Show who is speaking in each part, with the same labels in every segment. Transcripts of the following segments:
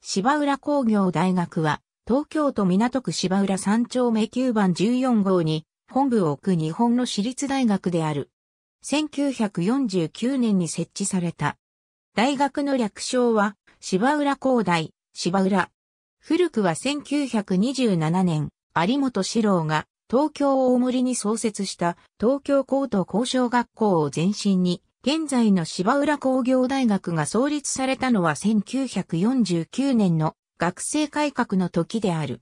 Speaker 1: 芝浦工業大学は、東京都港区芝浦3丁目9番14号に、本部を置く日本の私立大学である。1949年に設置された。大学の略称は、芝浦工大、芝浦。古くは1927年、有本志郎が東京大森に創設した東京高等交渉学校を前身に現在の芝浦工業大学が創立されたのは1949年の学生改革の時である。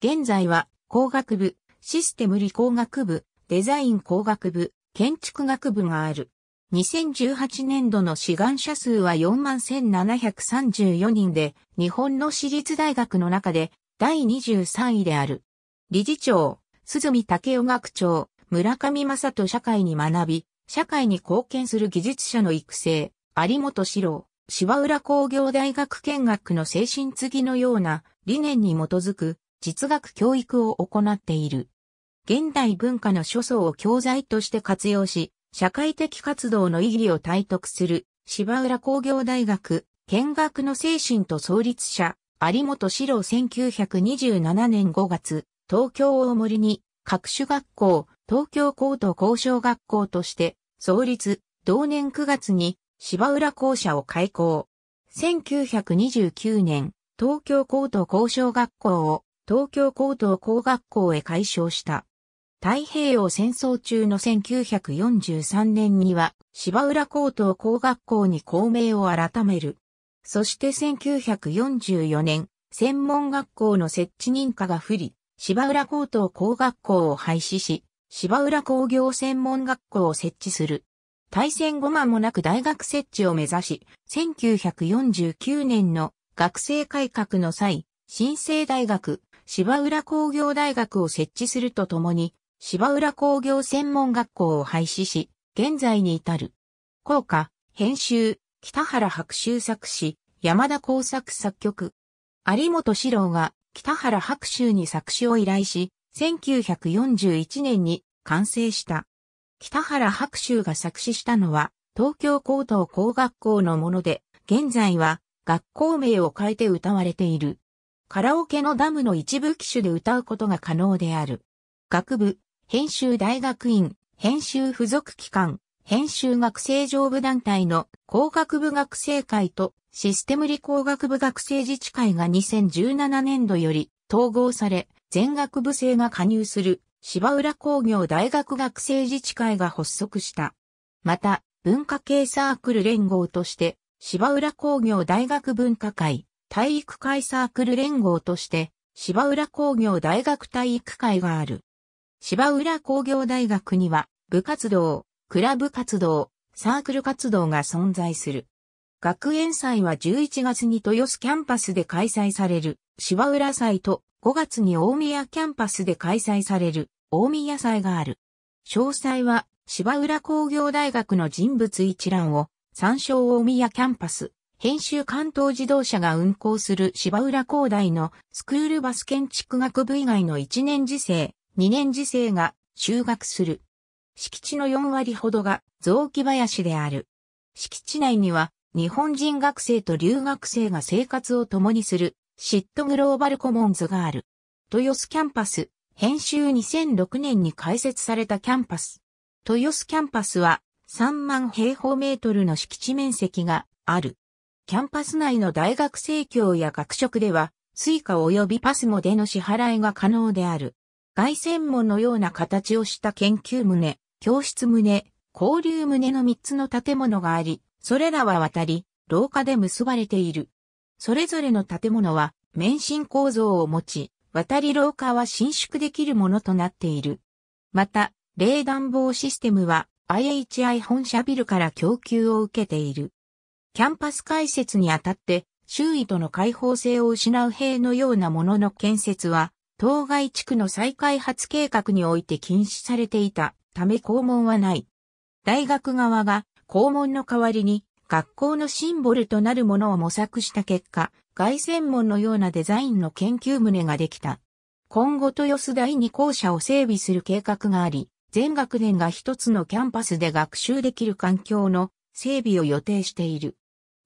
Speaker 1: 現在は工学部、システム理工学部、デザイン工学部、建築学部がある。2018年度の志願者数は41,734人で、日本の私立大学の中で第23位である。理事長、鈴見武雄学長、村上正人社会に学び、社会に貢献する技術者の育成、有本史郎、芝浦工業大学見学の精神継ぎのような理念に基づく実学教育を行っている。現代文化の書層を教材として活用し、社会的活動の意義を体得する芝浦工業大学見学の精神と創立者、有本史郎1927年5月、東京大森に各種学校、東京高等交渉学校として創立、同年9月に芝浦校舎を開校。1929年、東京高等交渉学校を東京高等工学校へ改称した。太平洋戦争中の1943年には芝浦高等工学校に校名を改める。そして1944年、専門学校の設置認可が不利、芝浦高等工学校を廃止し、芝浦工業専門学校を設置する。対戦後間もなく大学設置を目指し、1949年の学生改革の際、新生大学、芝浦工業大学を設置するとともに、芝浦工業専門学校を廃止し、現在に至る。効果、編集、北原白秋作詞、山田工作作曲。有本史郎が北原白秋に作詞を依頼し、1941年に完成した。北原白秋が作詞したのは、東京高等工学校のもので、現在は学校名を変えて歌われている。カラオケのダムの一部機種で歌うことが可能である。学部、編集大学院、編集付属機関、編集学生上部団体の工学部学生会とシステム理工学部学生自治会が2017年度より統合され、全学部生が加入する芝浦工業大学学生自治会が発足した。また、文化系サークル連合として、芝浦工業大学文化会、体育会サークル連合として、芝浦工業大学体育会がある。芝浦工業大学には、部活動、クラブ活動、サークル活動が存在する。学園祭は11月に豊洲キャンパスで開催される、芝浦祭と5月に大宮キャンパスで開催される、大宮祭がある。詳細は、芝浦工業大学の人物一覧を、参照大宮キャンパス、編集関東自動車が運行する芝浦工大のスクールバス建築学部以外の1年次生、2年次生が修学する。敷地の4割ほどが雑木林である。敷地内には日本人学生と留学生が生活を共にするシットグローバルコモンズがある。豊洲キャンパス、編集2006年に開設されたキャンパス。豊洲キャンパスは3万平方メートルの敷地面積がある。キャンパス内の大学生協や学食では、スイカ及びパスモでの支払いが可能である。外線門のような形をした研究棟、教室棟、交流棟の3つの建物があり、それらは渡り、廊下で結ばれている。それぞれの建物は、免震構造を持ち、渡り廊下は伸縮できるものとなっている。また、冷暖房システムは IHI 本社ビルから供給を受けている。キャンパス開設にあたって、周囲との開放性を失う塀のようなものの建設は、当該地区の再開発計画において禁止されていたため校門はない。大学側が校門の代わりに学校のシンボルとなるものを模索した結果、外専門のようなデザインの研究棟ができた。今後豊洲第二校舎を整備する計画があり、全学年が一つのキャンパスで学習できる環境の整備を予定している。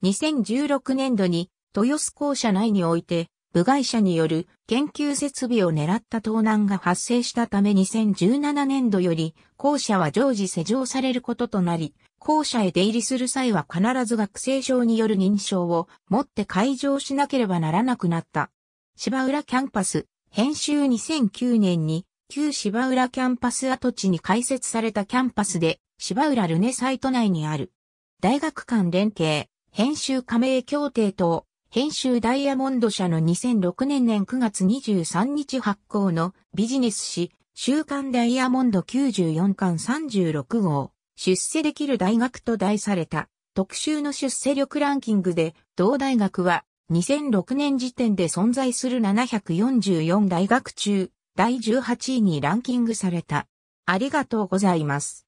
Speaker 1: 2016年度に豊洲校舎内において部外者による研究設備を狙った盗難が発生したため2017年度より校舎は常時施錠されることとなり、校舎へ出入りする際は必ず学生証による認証を持って会場しなければならなくなった。芝浦キャンパス、編集2009年に、旧芝浦キャンパス跡地に開設されたキャンパスで、芝浦ルネサイト内にある。大学間連携、編集加盟協定等、編集ダイヤモンド社の2006年年9月23日発行のビジネス誌、週刊ダイヤモンド94巻36号。出世できる大学と題された特集の出世力ランキングで、同大学は2006年時点で存在する744大学中、第18位にランキングされた。ありがとうございます。